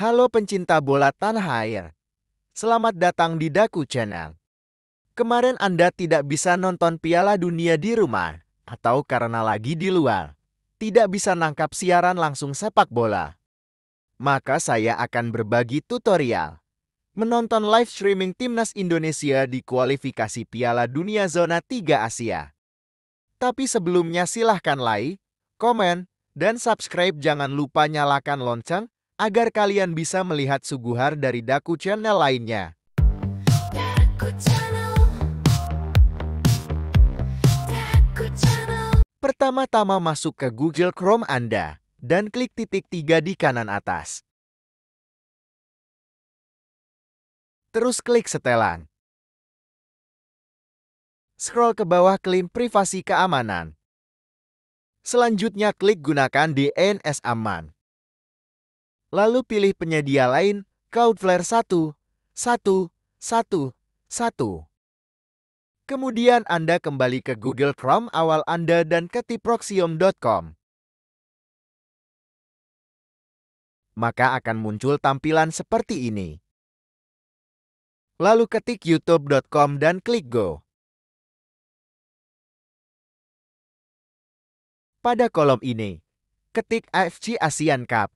Halo pencinta bola tanah air. Selamat datang di Daku Channel. Kemarin Anda tidak bisa nonton Piala Dunia di rumah atau karena lagi di luar. Tidak bisa nangkap siaran langsung sepak bola. Maka saya akan berbagi tutorial. Menonton live streaming Timnas Indonesia di kualifikasi Piala Dunia Zona 3 Asia. Tapi sebelumnya silahkan like, komen, dan subscribe. Jangan lupa nyalakan lonceng agar kalian bisa melihat suguhar dari Daku Channel lainnya. Pertama-tama masuk ke Google Chrome Anda dan klik titik tiga di kanan atas. Terus klik setelan. Scroll ke bawah klaim privasi keamanan. Selanjutnya klik gunakan DNS aman lalu pilih penyedia lain Cloudflare 1, 1, 1, 1. Kemudian Anda kembali ke Google Chrome awal Anda dan ketik proxium.com. Maka akan muncul tampilan seperti ini. Lalu ketik youtube.com dan klik go. Pada kolom ini, ketik AFC Asian Cup.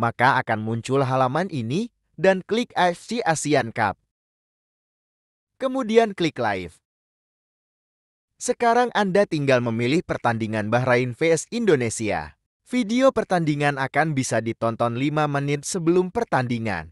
maka akan muncul halaman ini dan klik AFC Asian Cup. Kemudian klik Live. Sekarang Anda tinggal memilih pertandingan Bahrain vs Indonesia. Video pertandingan akan bisa ditonton 5 menit sebelum pertandingan.